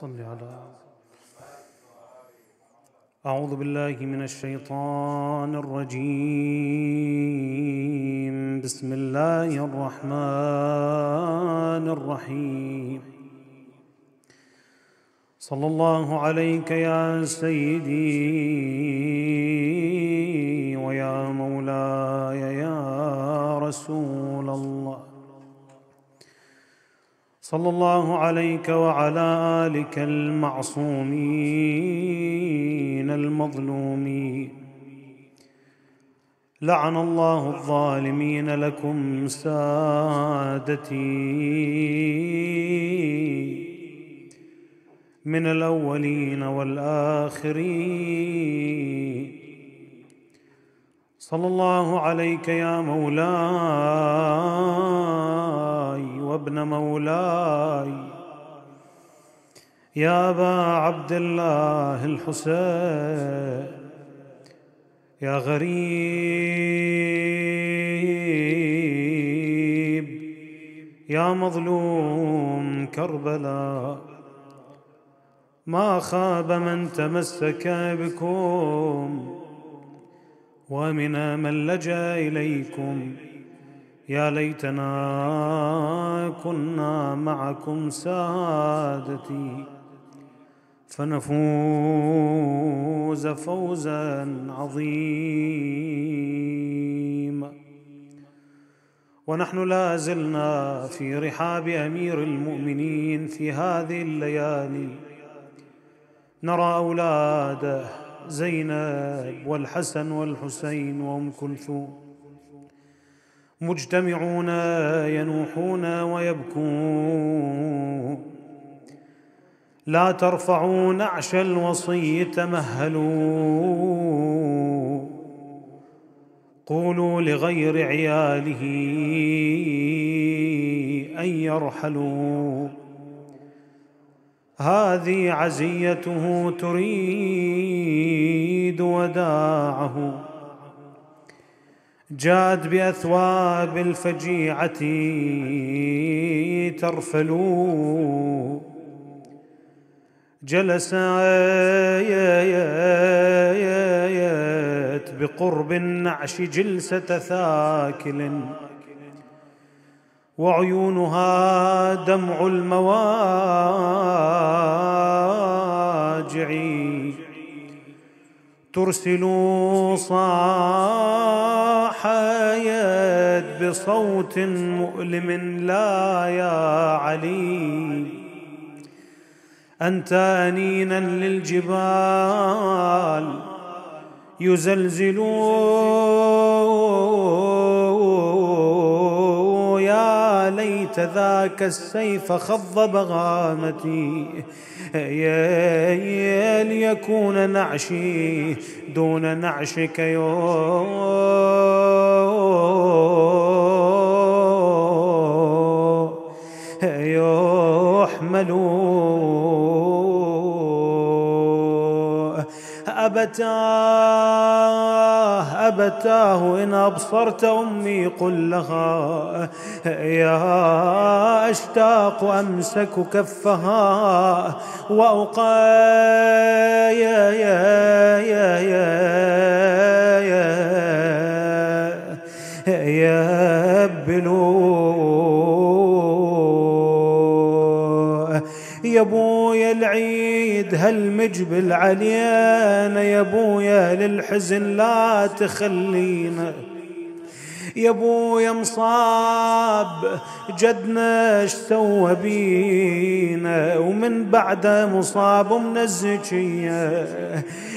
صل على أعوذ بالله من الشيطان الرجيم بسم الله الرحمن الرحيم صلى الله عليك يا سيدي ويا مولاي يا رسول صلى الله عليك وعلى الك المعصومين المظلومين لعن الله الظالمين لكم سادتي من الاولين والاخرين صلى الله عليك يا مولاي وابن مولاي يا ابا عبد الله الحسين يا غريب يا مظلوم كربلاء ما خاب من تمسك بكم ومن من لجا اليكم يا ليتنا كنا معكم سادتي فنفوز فوزا عظيما ونحن لا زلنا في رحاب امير المؤمنين في هذه الليالي نرى اولاده زينب والحسن والحسين وام كلثوم مجتمعون ينوحون ويبكون لا ترفعوا نعش الوصي تمهلوا قولوا لغير عياله ان يرحلوا هذه عزيته تريد وداعه جاد بأثواب الفجيعة ترفل جلس بقرب النعش جلسة ثاكل وعيونها دمع المواجع ترسل صاحت بصوت مؤلم لا يا علي أنت أنينا للجبال يزلزلون رأيت ذاك السيف خض بغامتي يا ليكون نعشي دون نعشك يحمل أبتاً أبتاه إن أبصرت أمي قل لها يا أشتاق أمسك كفها وأقايا يا يا يا يا يا, يا, يا يا يا بويا العيد هالمجبل علينا يا بويا للحزن لا تخلينا يا ابويا مصاب جدنا اش سوى بينا ومن بعده مصاب من الزكية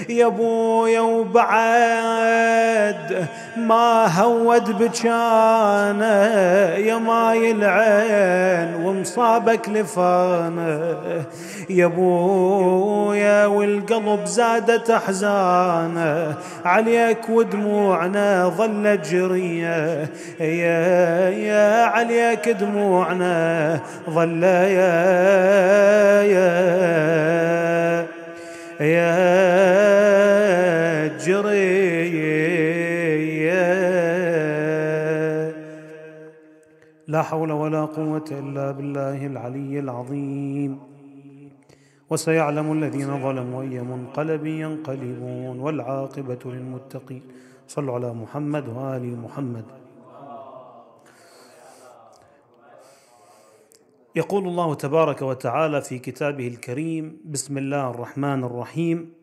يا ابويا وبعد ما هود بجانا يا ماي العين ومصابك لفانا يا ابويا والقلب زادت احزانه عليك ودموعنا ظلت جريه يا يا عليك دموعنا ظل يا يا يا جري لا حول ولا قوة إلا بالله العلي العظيم وسيعلم الذين ظلموا اي منقلب ينقلبون والعاقبه للمتقين صلوا على محمد وآل محمد يقول الله تبارك وتعالى في كتابه الكريم بسم الله الرحمن الرحيم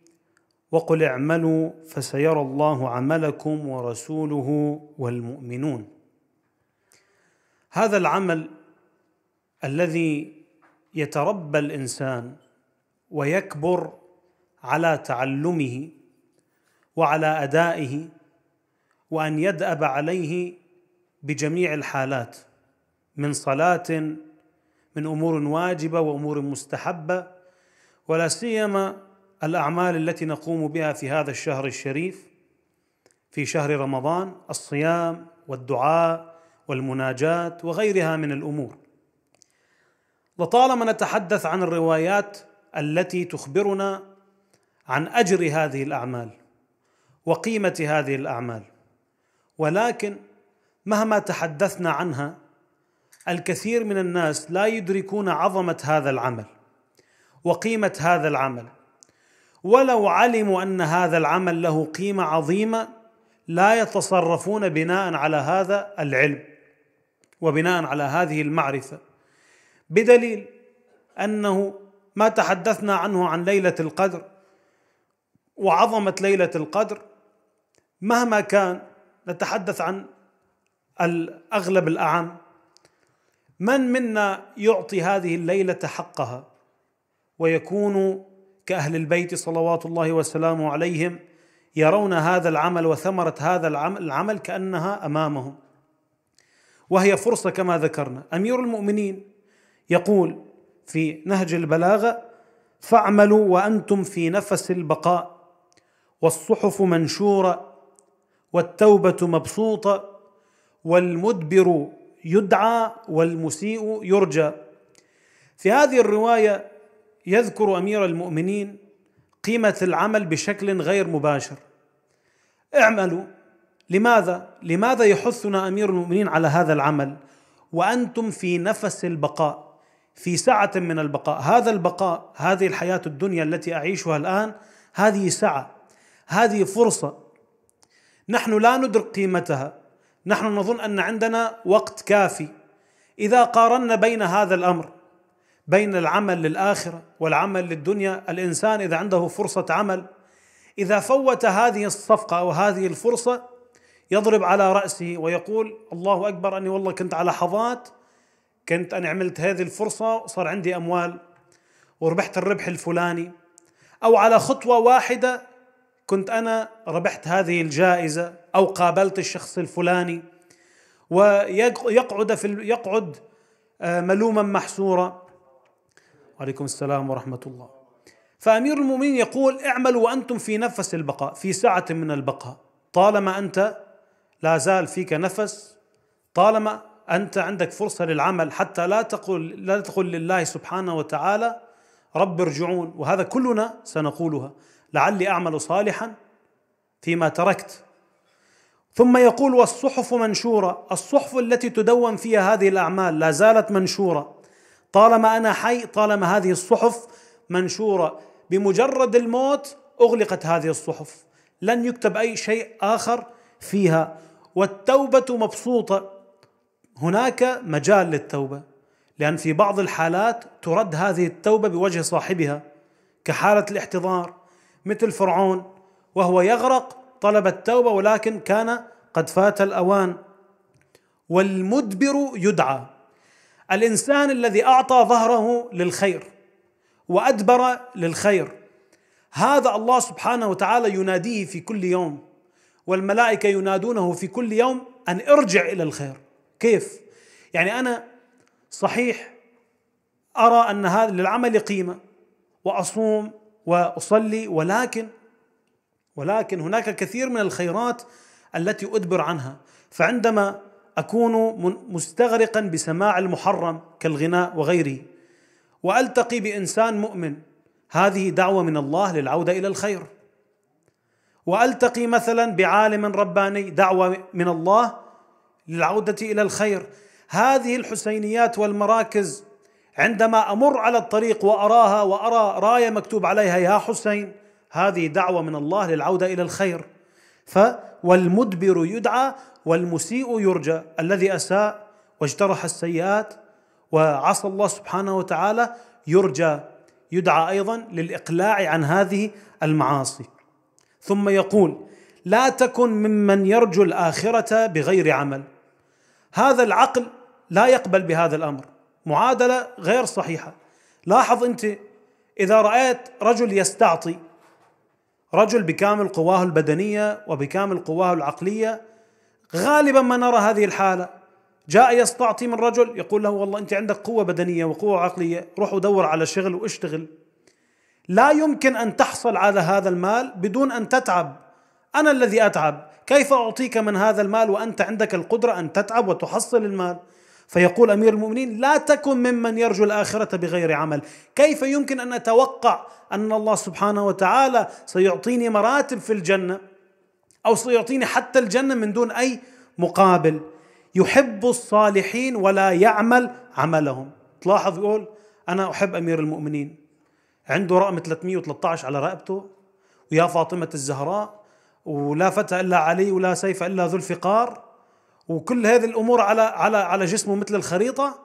وقل اعملوا فسيرى الله عملكم ورسوله والمؤمنون هذا العمل الذي يتربى الانسان ويكبر على تعلمه وعلى ادائه وان يدأب عليه بجميع الحالات من صلاه من امور واجبه وامور مستحبه ولا سيما الاعمال التي نقوم بها في هذا الشهر الشريف في شهر رمضان الصيام والدعاء والمناجاه وغيرها من الامور لطالما نتحدث عن الروايات التي تخبرنا عن اجر هذه الاعمال وقيمه هذه الاعمال ولكن مهما تحدثنا عنها الكثير من الناس لا يدركون عظمه هذا العمل وقيمه هذا العمل ولو علموا ان هذا العمل له قيمه عظيمه لا يتصرفون بناء على هذا العلم وبناء على هذه المعرفه بدليل انه ما تحدثنا عنه عن ليله القدر وعظمه ليله القدر مهما كان نتحدث عن الأغلب الأعم من منا يعطي هذه الليلة حقها ويكون كأهل البيت صلوات الله وسلامه عليهم يرون هذا العمل وثمرة هذا العمل كأنها أمامهم وهي فرصة كما ذكرنا أمير المؤمنين يقول في نهج البلاغة فاعملوا وأنتم في نفس البقاء والصحف منشورة والتوبه مبسوطه والمدبر يدعى والمسيء يرجى في هذه الروايه يذكر امير المؤمنين قيمه العمل بشكل غير مباشر اعملوا لماذا لماذا يحثنا امير المؤمنين على هذا العمل وانتم في نفس البقاء في سعه من البقاء هذا البقاء هذه الحياه الدنيا التي اعيشها الان هذه سعه هذه فرصه نحن لا ندرك قيمتها نحن نظن ان عندنا وقت كافي اذا قارنا بين هذا الامر بين العمل للاخره والعمل للدنيا الانسان اذا عنده فرصه عمل اذا فوت هذه الصفقه او هذه الفرصه يضرب على راسه ويقول الله اكبر اني والله كنت على حظات كنت انا عملت هذه الفرصه وصار عندي اموال وربحت الربح الفلاني او على خطوه واحده كنت انا ربحت هذه الجائزه او قابلت الشخص الفلاني ويقعد في يقعد آه، ملوما محسورا وعليكم السلام ورحمه الله فامير المؤمنين يقول اعملوا وانتم في نفس البقاء في سعه من البقاء طالما انت لا زال فيك نفس طالما انت عندك فرصه للعمل حتى لا تقول لا تقل لله سبحانه وتعالى رب ارجعون وهذا كلنا سنقولها لعلي اعمل صالحا فيما تركت ثم يقول والصحف منشوره الصحف التي تدون فيها هذه الاعمال لا زالت منشوره طالما انا حي طالما هذه الصحف منشوره بمجرد الموت اغلقت هذه الصحف لن يكتب اي شيء اخر فيها والتوبه مبسوطه هناك مجال للتوبه لان في بعض الحالات ترد هذه التوبه بوجه صاحبها كحاله الاحتضار مثل فرعون وهو يغرق طلب التوبه ولكن كان قد فات الاوان والمدبر يدعى الانسان الذي اعطى ظهره للخير وادبر للخير هذا الله سبحانه وتعالى يناديه في كل يوم والملائكه ينادونه في كل يوم ان ارجع الى الخير كيف يعني انا صحيح ارى ان هذا للعمل قيمه واصوم واصلي ولكن ولكن هناك كثير من الخيرات التي ادبر عنها فعندما اكون مستغرقا بسماع المحرم كالغناء وغيره والتقي بانسان مؤمن هذه دعوه من الله للعوده الى الخير والتقي مثلا بعالم رباني دعوه من الله للعوده الى الخير هذه الحسينيات والمراكز عندما امر على الطريق واراها وارى رايه مكتوب عليها يا حسين هذه دعوه من الله للعوده الى الخير ف والمدبر يدعى والمسيء يرجى الذي اساء واجترح السيئات وعصى الله سبحانه وتعالى يرجى يدعى ايضا للاقلاع عن هذه المعاصي ثم يقول لا تكن ممن يرجو الاخره بغير عمل هذا العقل لا يقبل بهذا الامر معادلة غير صحيحة لاحظ أنت إذا رأيت رجل يستعطي رجل بكامل قواه البدنية وبكامل قواه العقلية غالبا ما نرى هذه الحالة جاء يستعطي من رجل يقول له والله أنت عندك قوة بدنية وقوة عقلية روح ودور على شغل واشتغل لا يمكن أن تحصل على هذا المال بدون أن تتعب أنا الذي أتعب كيف أعطيك من هذا المال وأنت عندك القدرة أن تتعب وتحصل المال فيقول امير المؤمنين لا تكن ممن يرجو الاخره بغير عمل، كيف يمكن ان اتوقع ان الله سبحانه وتعالى سيعطيني مراتب في الجنه او سيعطيني حتى الجنه من دون اي مقابل. يحب الصالحين ولا يعمل عملهم. تلاحظ يقول انا احب امير المؤمنين. عنده رقم 313 على رقبته ويا فاطمه الزهراء ولا فتى الا علي ولا سيف الا ذو الفقار وكل هذه الامور على على على جسمه مثل الخريطه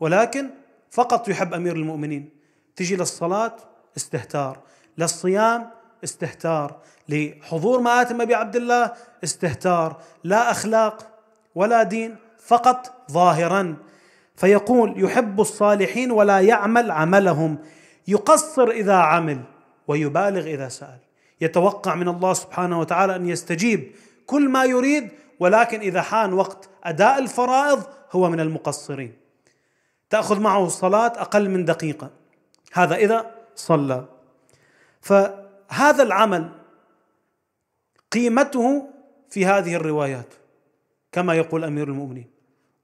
ولكن فقط يحب امير المؤمنين تجي للصلاه استهتار للصيام استهتار لحضور مآتم ابي عبد الله استهتار لا اخلاق ولا دين فقط ظاهرا فيقول يحب الصالحين ولا يعمل عملهم يقصر اذا عمل ويبالغ اذا سال يتوقع من الله سبحانه وتعالى ان يستجيب كل ما يريد ولكن إذا حان وقت أداء الفرائض هو من المقصرين تأخذ معه الصلاة أقل من دقيقة هذا إذا صلى فهذا العمل قيمته في هذه الروايات كما يقول أمير المؤمنين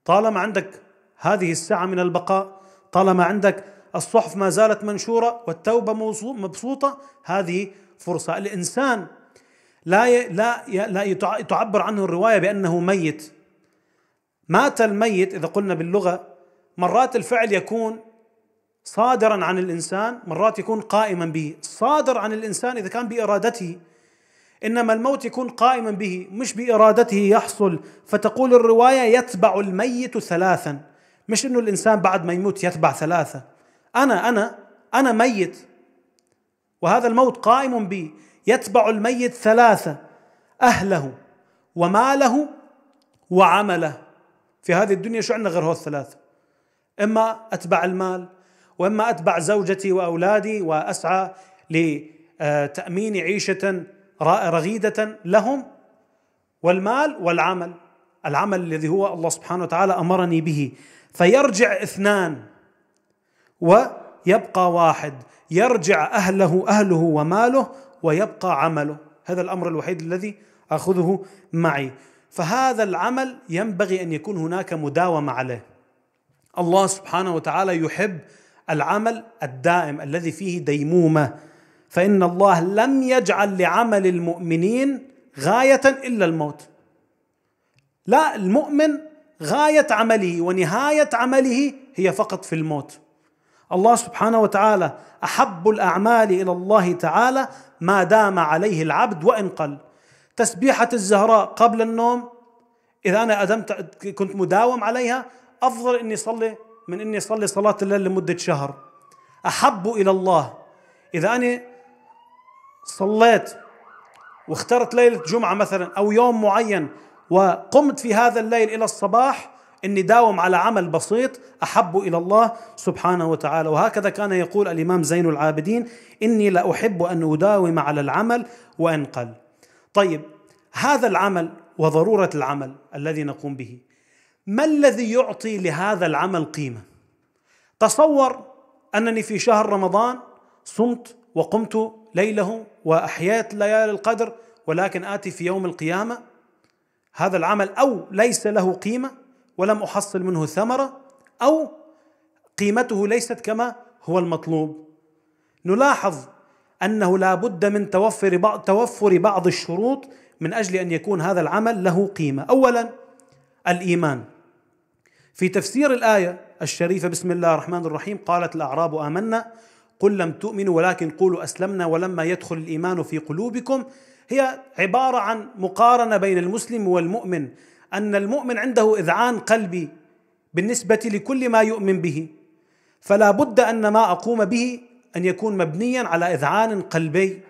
طالما عندك هذه الساعة من البقاء طالما عندك الصحف ما زالت منشورة والتوبة مبسوطة هذه فرصة الإنسان لا ي... لا ي... لا يتع... تعبر عنه الروايه بانه ميت مات الميت اذا قلنا باللغه مرات الفعل يكون صادرا عن الانسان مرات يكون قائما به صادر عن الانسان اذا كان بارادته انما الموت يكون قائما به مش بارادته يحصل فتقول الروايه يتبع الميت ثلاثا مش انه الانسان بعد ما يموت يتبع ثلاثه انا انا انا ميت وهذا الموت قائم بي يتبع الميت ثلاثة أهله وماله وعمله في هذه الدنيا شو عندنا غير هو الثلاثة إما أتبع المال وإما أتبع زوجتي وأولادي وأسعى لتأمين عيشة رغيدة لهم والمال والعمل العمل الذي هو الله سبحانه وتعالى أمرني به فيرجع اثنان ويبقى واحد يرجع أهله أهله وماله ويبقى عمله هذا الأمر الوحيد الذي أخذه معي فهذا العمل ينبغي أن يكون هناك مداومة عليه الله سبحانه وتعالى يحب العمل الدائم الذي فيه ديمومة فإن الله لم يجعل لعمل المؤمنين غاية إلا الموت لا المؤمن غاية عمله ونهاية عمله هي فقط في الموت الله سبحانه وتعالى احب الاعمال الى الله تعالى ما دام عليه العبد وان قل تسبيحه الزهراء قبل النوم اذا انا ادمت كنت مداوم عليها افضل اني صلي من اني صلي صلاه الليل لمده شهر احب الى الله اذا انا صليت واخترت ليله جمعه مثلا او يوم معين وقمت في هذا الليل الى الصباح اني داوم على عمل بسيط احب الى الله سبحانه وتعالى وهكذا كان يقول الامام زين العابدين اني لاحب ان اداوم على العمل وان قل طيب هذا العمل وضروره العمل الذي نقوم به ما الذي يعطي لهذا العمل قيمه تصور انني في شهر رمضان صمت وقمت ليله واحييت ليالي القدر ولكن اتي في يوم القيامه هذا العمل او ليس له قيمه ولم احصل منه ثمره او قيمته ليست كما هو المطلوب نلاحظ انه لا بد من توفر بعض توفر بعض الشروط من اجل ان يكون هذا العمل له قيمه اولا الايمان في تفسير الايه الشريفه بسم الله الرحمن الرحيم قالت الاعراب امنا قل لم تؤمنوا ولكن قولوا اسلمنا ولما يدخل الايمان في قلوبكم هي عباره عن مقارنه بين المسلم والمؤمن ان المؤمن عنده اذعان قلبي بالنسبه لكل ما يؤمن به فلا بد ان ما اقوم به ان يكون مبنيا على اذعان قلبي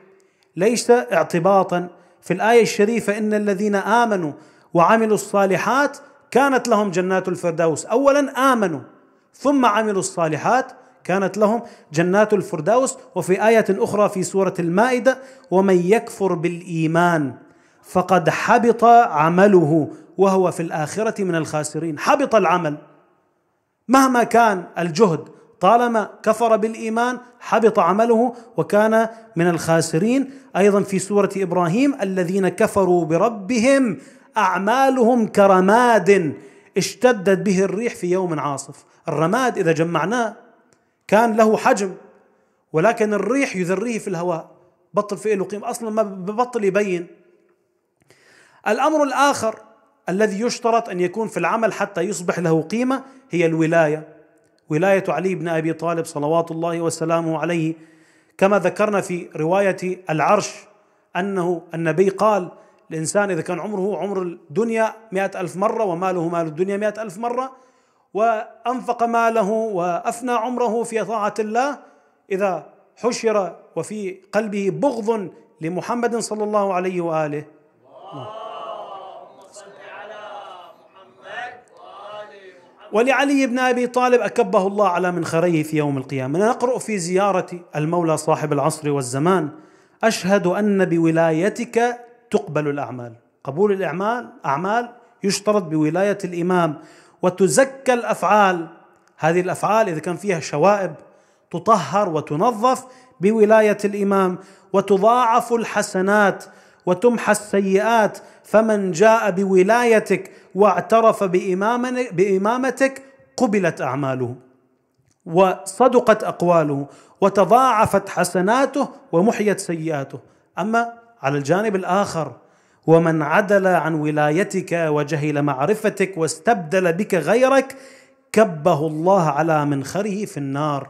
ليس اعتباطا في الايه الشريفه ان الذين امنوا وعملوا الصالحات كانت لهم جنات الفردوس اولا امنوا ثم عملوا الصالحات كانت لهم جنات الفردوس وفي ايه اخرى في سوره المائده ومن يكفر بالايمان فقد حبط عمله وهو في الاخره من الخاسرين حبط العمل مهما كان الجهد طالما كفر بالايمان حبط عمله وكان من الخاسرين ايضا في سوره ابراهيم الذين كفروا بربهم اعمالهم كرماد اشتدت به الريح في يوم عاصف الرماد اذا جمعناه كان له حجم ولكن الريح يذريه في الهواء بطل في له قيمه اصلا ما بطل يبين الامر الاخر الذي يشترط ان يكون في العمل حتى يصبح له قيمه هي الولايه ولايه علي بن ابي طالب صلوات الله وسلامه عليه كما ذكرنا في روايه العرش انه النبي قال الانسان اذا كان عمره عمر الدنيا مئة الف مره وماله مال الدنيا مئة الف مره وانفق ماله وافنى عمره في طاعه الله اذا حشر وفي قلبه بغض لمحمد صلى الله عليه واله الله. ولعلي بن ابي طالب اكبه الله على منخريه في يوم القيامه نقرا في زياره المولى صاحب العصر والزمان اشهد ان بولايتك تقبل الاعمال قبول الاعمال اعمال يشترط بولايه الامام وتزكى الافعال هذه الافعال اذا كان فيها شوائب تطهر وتنظف بولايه الامام وتضاعف الحسنات وتمحى السيئات فمن جاء بولايتك واعترف بإمامتك قبلت أعماله وصدقت أقواله وتضاعفت حسناته ومحيت سيئاته أما على الجانب الآخر ومن عدل عن ولايتك وجهل معرفتك واستبدل بك غيرك كبه الله على منخره في النار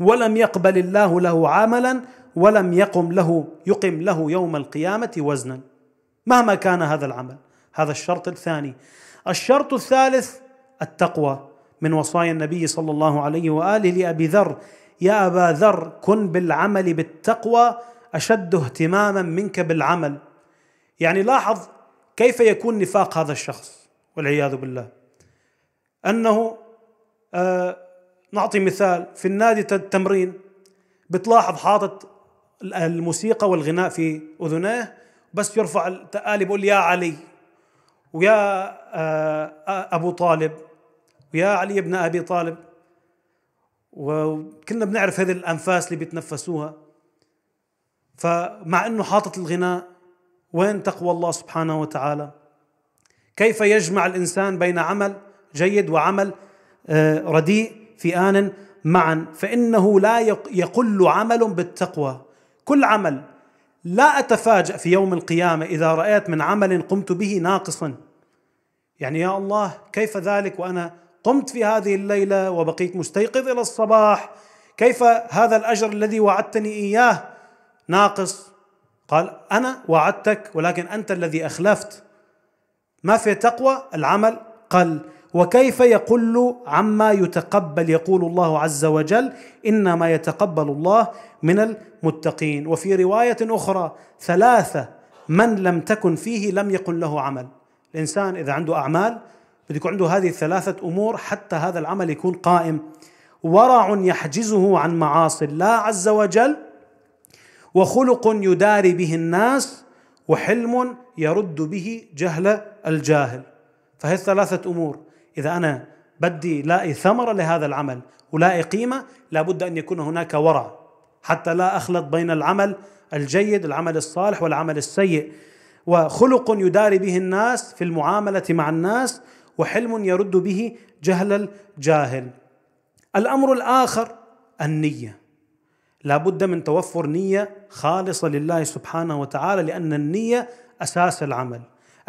ولم يقبل الله له عملا ولم يقم له يقم له يوم القيامه وزنا مهما كان هذا العمل هذا الشرط الثاني الشرط الثالث التقوى من وصايا النبي صلى الله عليه واله لابي ذر يا ابا ذر كن بالعمل بالتقوى اشد اهتماما منك بالعمل يعني لاحظ كيف يكون نفاق هذا الشخص والعياذ بالله انه آه نعطي مثال في النادي التمرين بتلاحظ حاطط الموسيقى والغناء في اذنيه بس يرفع التقالي بيقول يا علي ويا آه، آه، ابو طالب ويا علي بن ابي طالب وكلنا بنعرف هذه الانفاس اللي بيتنفسوها فمع انه حاطط الغناء وين تقوى الله سبحانه وتعالى كيف يجمع الانسان بين عمل جيد وعمل آه، رديء في ان معا فانه لا يقل عمل بالتقوى كل عمل لا أتفاجأ في يوم القيامة إذا رأيت من عمل قمت به ناقصا يعني يا الله كيف ذلك وأنا قمت في هذه الليلة وبقيت مستيقظ إلى الصباح كيف هذا الأجر الذي وعدتني إياه ناقص قال أنا وعدتك ولكن أنت الذي أخلفت ما في تقوى العمل قل وكيف يقل عما يتقبل يقول الله عز وجل انما يتقبل الله من المتقين وفي روايه اخرى ثلاثه من لم تكن فيه لم يكن له عمل الانسان اذا عنده اعمال بده يكون عنده هذه الثلاثه امور حتى هذا العمل يكون قائم ورع يحجزه عن معاصي الله عز وجل وخلق يداري به الناس وحلم يرد به جهل الجاهل فهي الثلاثه أمور إذا أنا بدي لاقي ثمرة لهذا العمل ولاقي قيمة لابد أن يكون هناك ورع حتى لا أخلط بين العمل الجيد العمل الصالح والعمل السيء وخلق يداري به الناس في المعاملة مع الناس وحلم يرد به جهل الجاهل الأمر الآخر النية لابد من توفر نية خالصة لله سبحانه وتعالى لأن النية أساس العمل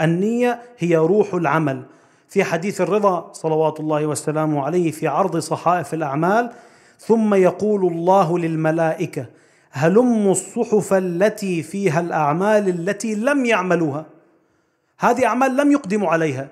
النية هي روح العمل في حديث الرضا صلوات الله وسلامه عليه في عرض صحائف الاعمال ثم يقول الله للملائكه هلموا الصحف التي فيها الاعمال التي لم يعملوها هذه اعمال لم يقدموا عليها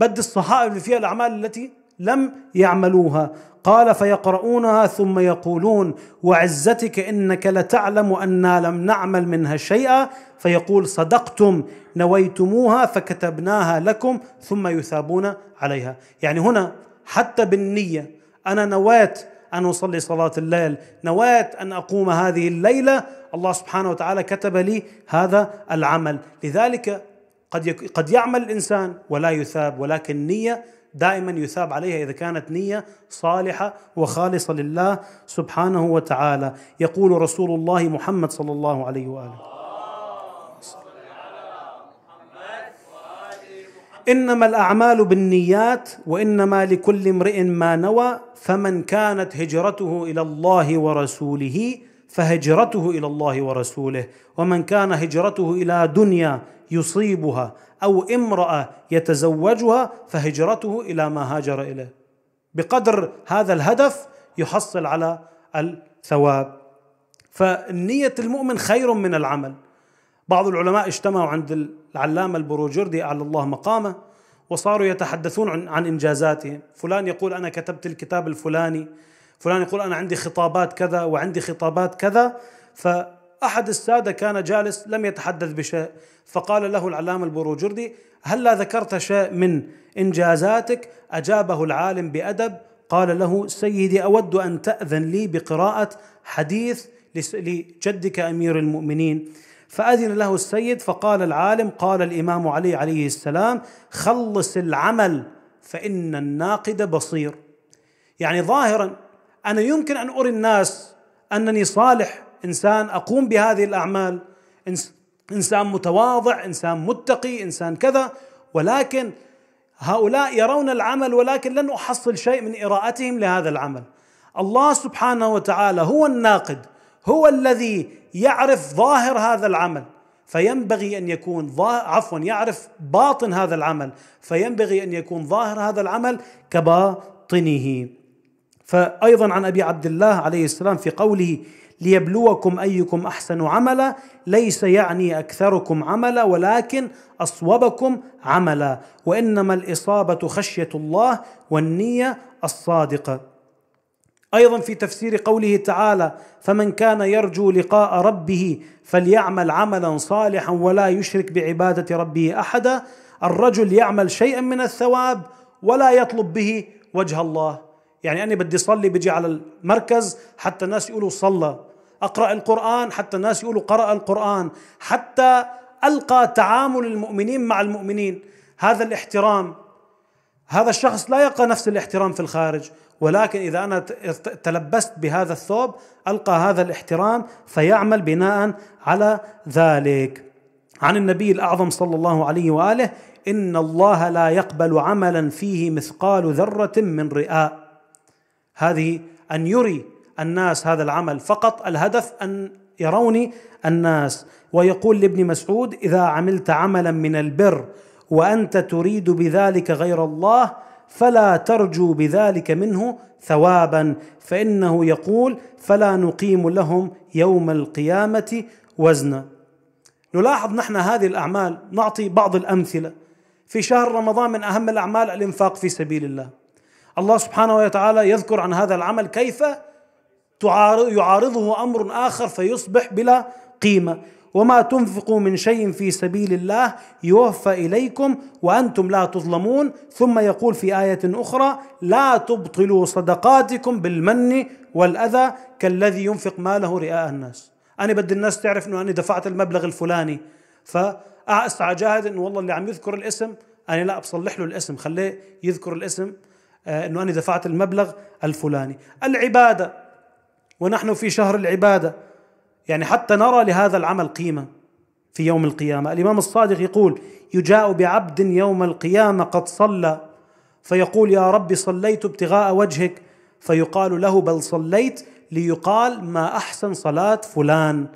بد الصحائف فيها الاعمال التي لم يعملوها قال فيقرؤونها ثم يقولون وعزتك انك لتعلم انا لم نعمل منها شيئا فيقول صدقتم نويتموها فكتبناها لكم ثم يثابون عليها يعني هنا حتى بالنيه انا نويت ان اصلي صلاه الليل نويت ان اقوم هذه الليله الله سبحانه وتعالى كتب لي هذا العمل لذلك قد قد يعمل الانسان ولا يثاب ولكن نيه دائما يثاب عليها اذا كانت نيه صالحه وخالصه لله سبحانه وتعالى يقول رسول الله محمد صلى الله عليه واله انما الاعمال بالنيات وانما لكل امرئ ما نوى فمن كانت هجرته الى الله ورسوله فهجرته الى الله ورسوله ومن كان هجرته الى دنيا يصيبها او امراه يتزوجها فهجرته الى ما هاجر اليه بقدر هذا الهدف يحصل على الثواب فنيه المؤمن خير من العمل بعض العلماء اجتمعوا عند العلامه البروجردي اعلى الله مقامه وصاروا يتحدثون عن, عن انجازاتهم فلان يقول انا كتبت الكتاب الفلاني فلان يقول انا عندي خطابات كذا وعندي خطابات كذا ف أحد السادة كان جالس لم يتحدث بشيء فقال له العلامة البروجردي هل لا ذكرت شيء من إنجازاتك أجابه العالم بأدب قال له سيدي أود أن تأذن لي بقراءة حديث لجدك أمير المؤمنين فأذن له السيد فقال العالم قال الإمام علي عليه السلام خلص العمل فإن الناقد بصير يعني ظاهرا أنا يمكن أن أري الناس أنني صالح انسان اقوم بهذه الاعمال انسان متواضع انسان متقي انسان كذا ولكن هؤلاء يرون العمل ولكن لن احصل شيء من اراءتهم لهذا العمل الله سبحانه وتعالى هو الناقد هو الذي يعرف ظاهر هذا العمل فينبغي ان يكون عفوا يعرف باطن هذا العمل فينبغي ان يكون ظاهر هذا العمل كباطنه فايضا عن ابي عبد الله عليه السلام في قوله ليبلوكم ايكم احسن عملا ليس يعني اكثركم عملا ولكن اصوبكم عملا وانما الاصابه خشيه الله والنيه الصادقه ايضا في تفسير قوله تعالى فمن كان يرجو لقاء ربه فليعمل عملا صالحا ولا يشرك بعباده ربه احدا الرجل يعمل شيئا من الثواب ولا يطلب به وجه الله يعني انا بدي صلي بجي على المركز حتى الناس يقولوا صلى أقرأ القرآن حتى الناس يقولوا قرأ القرآن حتى ألقى تعامل المؤمنين مع المؤمنين هذا الاحترام هذا الشخص لا يلقى نفس الاحترام في الخارج ولكن إذا أنا تلبست بهذا الثوب ألقى هذا الاحترام فيعمل بناء على ذلك عن النبي الأعظم صلى الله عليه وآله إن الله لا يقبل عملا فيه مثقال ذرة من رئاء هذه أن يري الناس هذا العمل فقط الهدف أن يروني الناس ويقول لابن مسعود إذا عملت عملا من البر وأنت تريد بذلك غير الله فلا ترجو بذلك منه ثوابا فإنه يقول فلا نقيم لهم يوم القيامة وزنا نلاحظ نحن هذه الأعمال نعطي بعض الأمثلة في شهر رمضان من أهم الأعمال الإنفاق في سبيل الله الله سبحانه وتعالى يذكر عن هذا العمل كيف تعارض يعارضه امر اخر فيصبح بلا قيمه وما تنفقوا من شيء في سبيل الله يوفى اليكم وانتم لا تظلمون ثم يقول في ايه اخرى لا تبطلوا صدقاتكم بالمن والاذى كالذي ينفق ماله رئاء الناس انا بدي الناس تعرف انه انا دفعت المبلغ الفلاني فاسعى جاهد انه والله اللي عم يذكر الاسم انا لا بصلح له الاسم خليه يذكر الاسم آه، انه انا دفعت المبلغ الفلاني العباده ونحن في شهر العباده يعني حتى نرى لهذا العمل قيمه في يوم القيامه الامام الصادق يقول يجاء بعبد يوم القيامه قد صلى فيقول يا رب صليت ابتغاء وجهك فيقال له بل صليت ليقال ما احسن صلاه فلان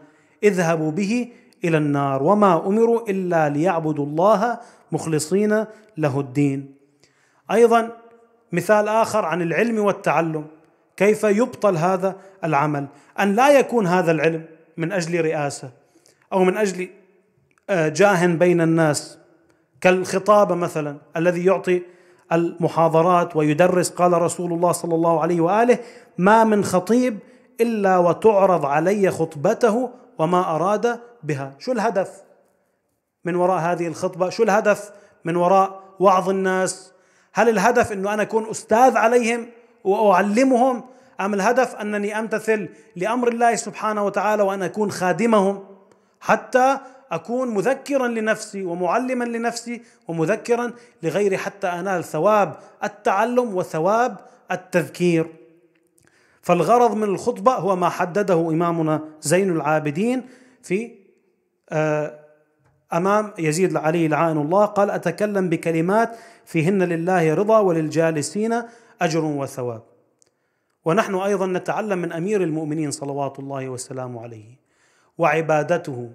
اذهبوا به الى النار وما امروا الا ليعبدوا الله مخلصين له الدين ايضا مثال اخر عن العلم والتعلم كيف يبطل هذا العمل أن لا يكون هذا العلم من أجل رئاسة أو من أجل آه، جاه بين الناس كالخطابة مثلا الذي يعطي المحاضرات ويدرس قال رسول الله صلى الله عليه وآله ما من خطيب إلا وتعرض علي خطبته وما أراد بها شو الهدف من وراء هذه الخطبة شو الهدف من وراء وعظ الناس هل الهدف أنه أنا أكون أستاذ عليهم واعلمهم ام الهدف انني امتثل لامر الله سبحانه وتعالى وان اكون خادمهم حتى اكون مذكرا لنفسي ومعلما لنفسي ومذكرا لغيري حتى انال ثواب التعلم وثواب التذكير. فالغرض من الخطبه هو ما حدده امامنا زين العابدين في آه، امام يزيد العلي لعان الله قال اتكلم بكلمات فيهن لله رضا وللجالسين اجر وثواب ونحن ايضا نتعلم من امير المؤمنين صلوات الله وسلامه عليه وعبادته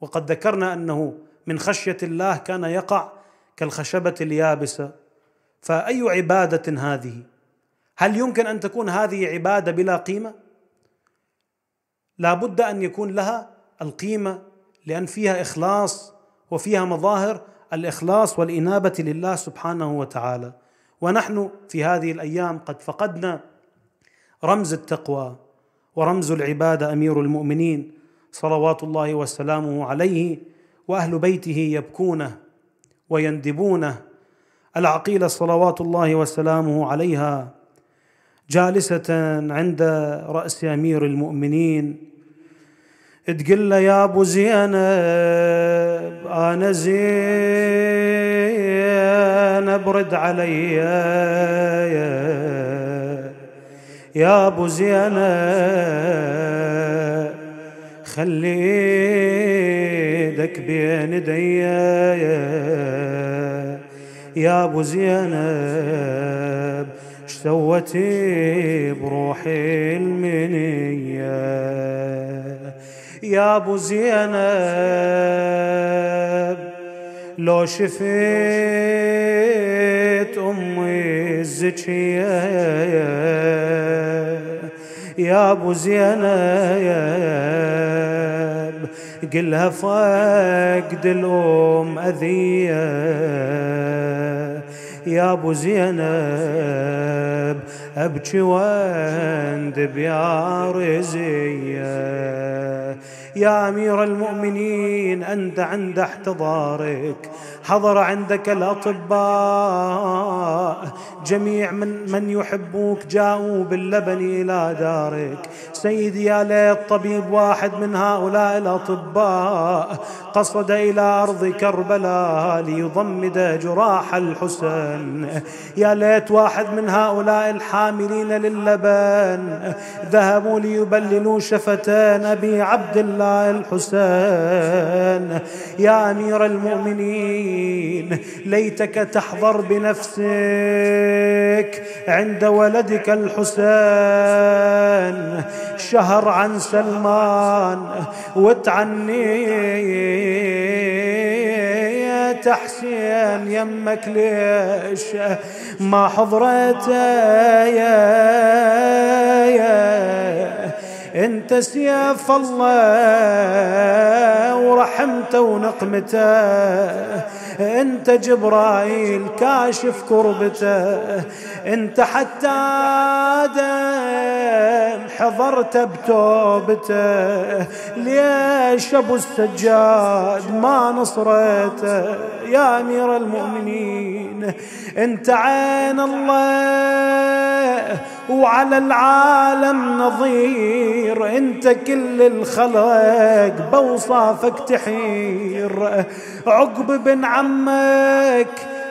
وقد ذكرنا انه من خشيه الله كان يقع كالخشبه اليابسه فاي عباده هذه هل يمكن ان تكون هذه عباده بلا قيمه لا بد ان يكون لها القيمه لان فيها اخلاص وفيها مظاهر الاخلاص والانابه لله سبحانه وتعالى ونحن في هذه الايام قد فقدنا رمز التقوى ورمز العباده امير المؤمنين صلوات الله وسلامه عليه واهل بيته يبكونه ويندبونه العقيله صلوات الله وسلامه عليها جالسه عند راس امير المؤمنين تقل له يا ابو زينب انا زين انا برد علي يا ابو زينب خلي ايدك بين ايديا يا ابو زينب اش سوتي بروحي المنيه يا ابو زينب لو شفيت أمي الزكية يا أبو زينب قلها فقد الأم أذية يا أبو زينب أبكي واندب يا رزية يا أمير المؤمنين أنت عند احتضارك حضر عندك الأطباء جميع من, من يحبوك جاءوا باللبن إلى دارك سيدي يا ليت طبيب واحد من هؤلاء الأطباء قصد إلى أرض كربلاء ليضمد جراح الحسن يا ليت واحد من هؤلاء الحاملين للبن ذهبوا ليبللوا شفتان أبي عبد الله الحسين يا أمير المؤمنين ليتك تحضر بنفسك عليك عند ولدك الحسين شهر عن سلمان وتعني تحسين يمك ليش ما يا انت سياف الله ورحمته ونقمته انت جبرائيل كاشف كربته انت حتى آدم حضرت بتوبته ليه دش ابو السجاد ما نصرته يا امير المؤمنين انت عين الله وعلى العالم نظير انت كل الخلق بوصافك تحير عقب بن عمك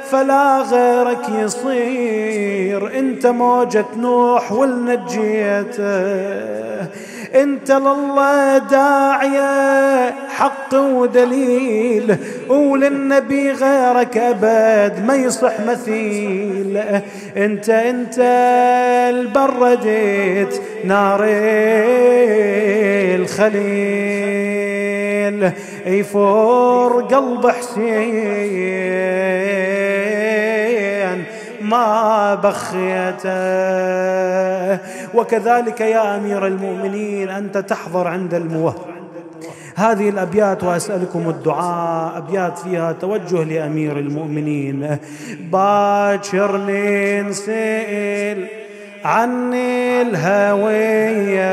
فلا غيرك يصير انت موجة نوح ولنجيته انت لله داعية حق ودليل وللنبي غيرك ابد ما يصح مثيل انت انت البردت نار الخليل يفور قلب حسين ما بخيته وكذلك يا أمير المؤمنين أنت تحضر عند الموه هذه الأبيات وأسألكم الدعاء أبيات فيها توجه لأمير المؤمنين باكر ننسئل عني الهوية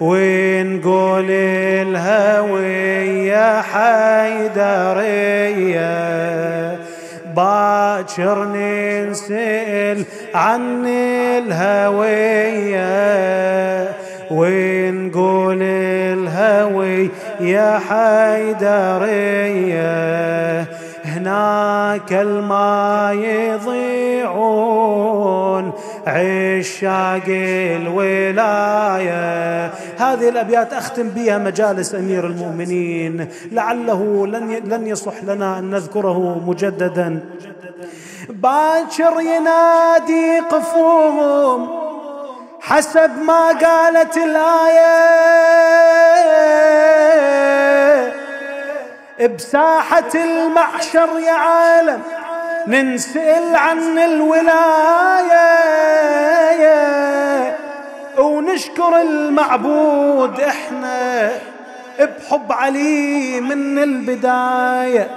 ونقول الهوية حيدريه باكر ننسل عن الهوية ونقول الهوي يا حيدرية هناك الماء يضيعون عشاق الولاية هذه الأبيات أختم بها مجالس أمير المؤمنين لعله لن لن يصح لنا أن نذكره مجددا باكر ينادي قفوم حسب ما قالت الآية بساحة المحشر يا عالم ننسأل عن الولاية ونشكر المعبود احنا بحب علي من البداية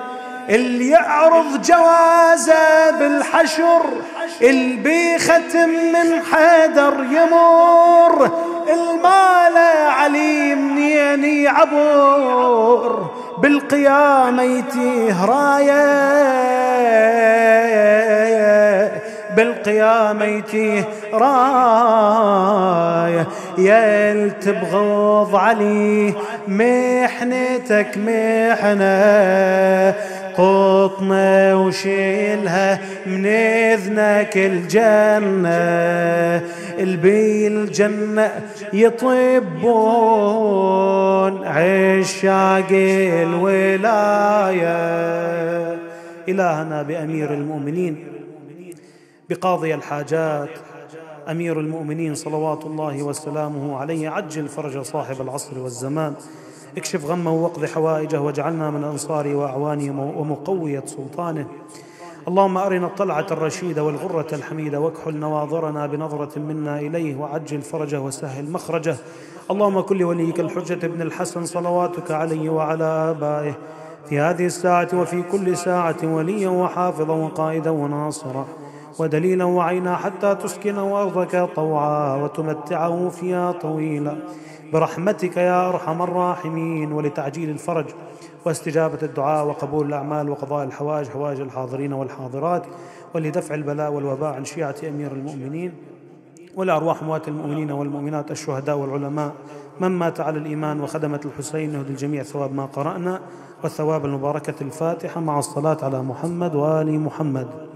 اللي يعرض جوازه بالحشر اللي بيختم من حدر يمر المال علي منين يعبر بالقيامة يتيه راية بالقيامة يتيه راية يل تبغض عليه محنتك محنة قطنة وشيلها من إذنك الجنة البي الجنة يطبون عشاق الولاية إلهنا بأمير المؤمنين بقاضي الحاجات أمير المؤمنين صلوات الله وسلامه عليه عجل فرج صاحب العصر والزمان اكشف غمه واقض حوائجه واجعلنا من أنصاره وأعوانه ومقوية سلطانه اللهم أرنا الطلعة الرشيدة والغرة الحميدة واكحل نواظرنا بنظرة منا إليه وعجل فرجه وسهل مخرجه اللهم كل وليك الحجة ابن الحسن صلواتك عليه وعلى آبائه في هذه الساعة وفي كل ساعة وليا وحافظا وقائدا وناصرا ودليلا وعينا حتى تسكنه أرضك طوعا وتمتعه فيها طويلا برحمتك يا أرحم الراحمين ولتعجيل الفرج واستجابة الدعاء وقبول الأعمال وقضاء الحوائج حوائج الحاضرين والحاضرات ولدفع البلاء والوباء عن شيعة أمير المؤمنين ولأرواح موات المؤمنين والمؤمنات الشهداء والعلماء من مات على الإيمان وخدمة الحسين نهد الجميع ثواب ما قرأنا والثواب المباركة الفاتحة مع الصلاة على محمد وآل محمد